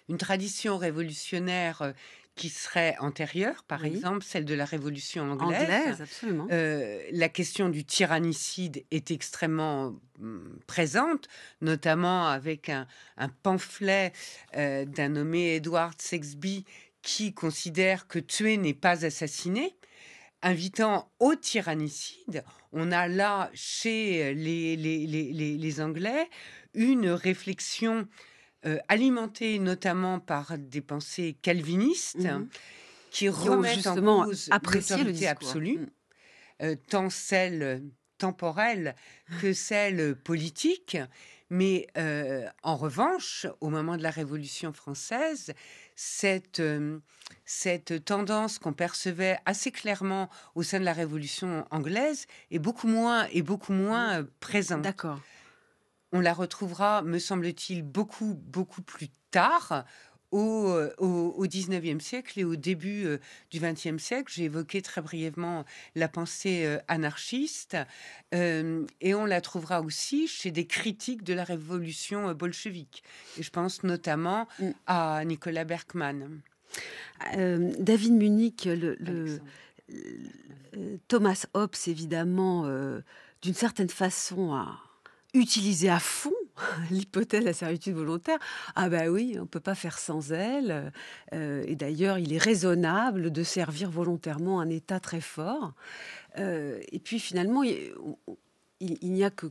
une tradition révolutionnaire qui serait antérieure, par exemple celle de la Révolution anglaise. absolument. la question du tyrannicide est extrêmement mmh, présente, notamment avec un, pamphlet d'un nommé Edward Sexby qui considère que tuer n'est pas assassiner invitant au tyrannicide, on a là chez les Anglais une réflexion euh, alimenté notamment par des pensées calvinistes mmh qui remettent justement en cause l'autorité mmh. absolue, euh, tant celle temporelle que mmh. celle politique. Mais euh, en revanche, au moment de la Révolution française, cette, tendance qu'on percevait assez clairement au sein de la Révolution anglaise est beaucoup moins, beaucoup moins présente. D'accord on la retrouvera, me semble-t-il, beaucoup, beaucoup plus tard. Au, XIXe euh, siècle et au début euh, du XXe siècle, j'ai évoqué très brièvement la pensée euh, anarchiste et on la trouvera aussi chez des critiques de la révolution bolchevique. Et je pense notamment mm. à Nicolas Berkman. David Munich, Thomas Hobbes, évidemment, d'une certaine façon, utiliser à fond l'hypothèse de la servitude volontaire. Ah ben oui, on ne peut pas faire sans elle. Euh, et d'ailleurs, il est raisonnable de servir volontairement un État très fort. Euh, et puis finalement, il, n'y a que,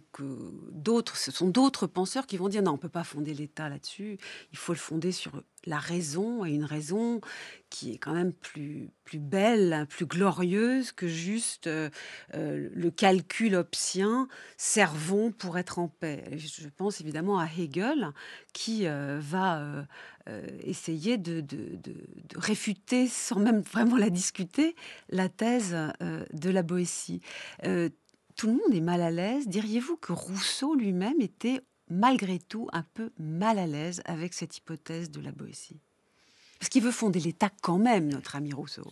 d'autres, ce sont d'autres penseurs qui vont dire non, on ne peut pas fonder l'État là-dessus, il faut le fonder sur la raison, et une raison qui est quand même plus, plus belle, plus glorieuse que juste euh, euh, le calcul obscien, servons pour être en paix. Je pense évidemment à Hegel qui euh, va essayer de, réfuter, sans même vraiment la discuter, la thèse de la Boétie tout le monde est mal à l'aise. Diriez-vous que Rousseau lui-même était malgré tout un peu mal à l'aise avec cette hypothèse de la Boétie Parce qu'il veut fonder l'État quand même, notre ami Rousseau.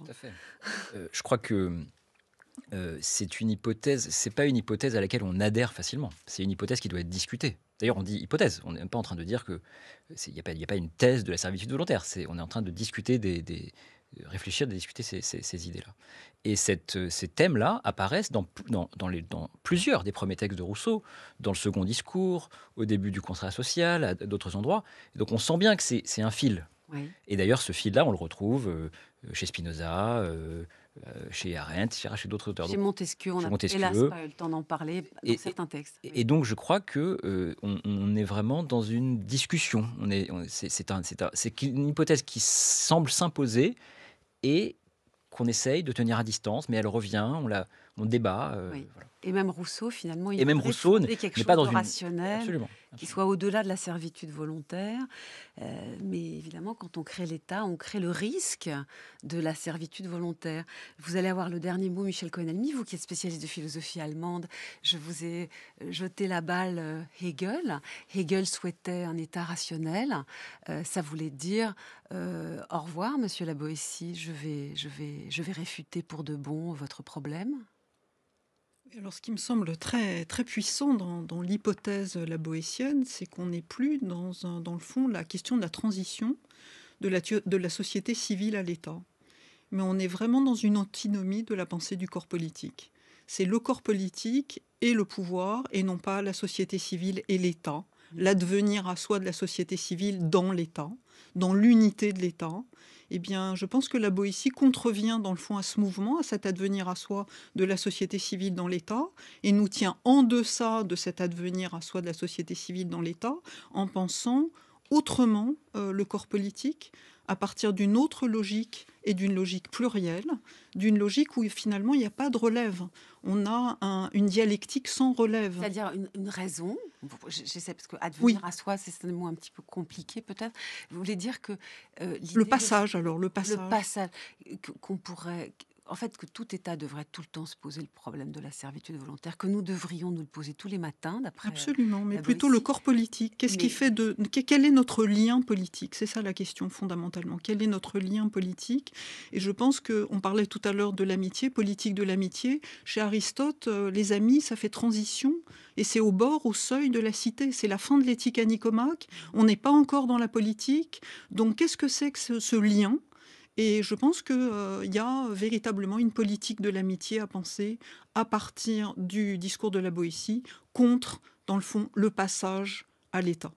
Euh, je crois que euh, c'est une hypothèse, c'est pas une hypothèse à laquelle on adhère facilement. C'est une hypothèse qui doit être discutée. D'ailleurs, on dit hypothèse. On n'est pas en train de dire que il n'y a, a, pas une thèse de la servitude volontaire. c'est on est en train de discuter des, réfléchir, de discuter ces, idées-là. Et euh, ces thèmes-là apparaissent dans, les, dans, plusieurs des premiers textes de Rousseau, dans le second discours, au début du contrat social, à d'autres endroits. donc on sent bien que c'est un fil. Et d'ailleurs, ce fil-là, on le retrouve euh, chez Spinoza, euh, chez Arendt, chez, d'autres auteurs. Chez Montesquieu, on n'a hélas pas eu le temps d'en parler dans et, certains textes. Et, donc, je crois qu'on on, est vraiment dans une discussion. On est, c'est, c'est, une hypothèse qui semble s'imposer, et qu'on essaye de tenir à distance, mais elle revient, on, la, débat. Euh, et même Rousseau, finalement, il et même Rousseau n'est pas dans une rationnel, qui soit au-delà de la servitude volontaire. Euh, mais évidemment, quand on crée l'État, on crée le risque de la servitude volontaire. Vous allez avoir le dernier mot, Michel cohen vous qui êtes spécialiste de philosophie allemande. Je vous ai euh, jeté la balle euh, Hegel. Hegel souhaitait un État rationnel. ça voulait dire au revoir, Monsieur la Je vais, je vais, je vais réfuter pour de bon votre problème ce qui me semble très, très puissant dans, l'hypothèse la c'est qu'on n'est plus dans, le fond la question de la transition de la, de la société civile à l'État, mais on est vraiment dans une antinomie de la pensée du corps politique. C'est le corps politique et le pouvoir, et non pas la société civile et l'État, mmh. l'advenir à soi de la société civile dans l'État, dans l'unité de l'État, eh bien, je pense que la Boétie contrevient dans le fond à ce mouvement, à cet advenir à soi de la société civile dans l'État, et nous tient en deçà de cet advenir à soi de la société civile dans l'État en pensant autrement euh, le corps politique, à partir d'une autre logique et d'une logique plurielle, d'une logique où finalement il n'y a pas de relève. On a une dialectique sans relève. C'est-à-dire une, raison, j'essaie parce que advenir à soi, c'est un mot un petit peu compliqué peut-être. Vous voulez dire que. Euh, le passage, alors, le passage. Le passage qu'on pourrait en fait, que tout État devrait tout le temps se poser le problème de la servitude volontaire, que nous devrions nous le poser tous les matins, d'après. Absolument, mais plutôt le corps politique. Qu'est-ce qui fait de quel est notre lien politique C'est ça la question fondamentalement. Quel est notre lien politique Et je pense qu'on parlait tout à l'heure de l'amitié, politique de l'amitié. Chez Aristote, euh, les amis, ça fait transition, et c'est au bord, au seuil de la cité. C'est la fin de l'éthique à Nicomaque. On n'est pas encore dans la politique. Donc, qu'est-ce que c'est que ce lien et je pense qu'il euh, y a véritablement une politique de l'amitié à penser à partir du discours de la Boétie contre, dans le fond, le passage à l'État.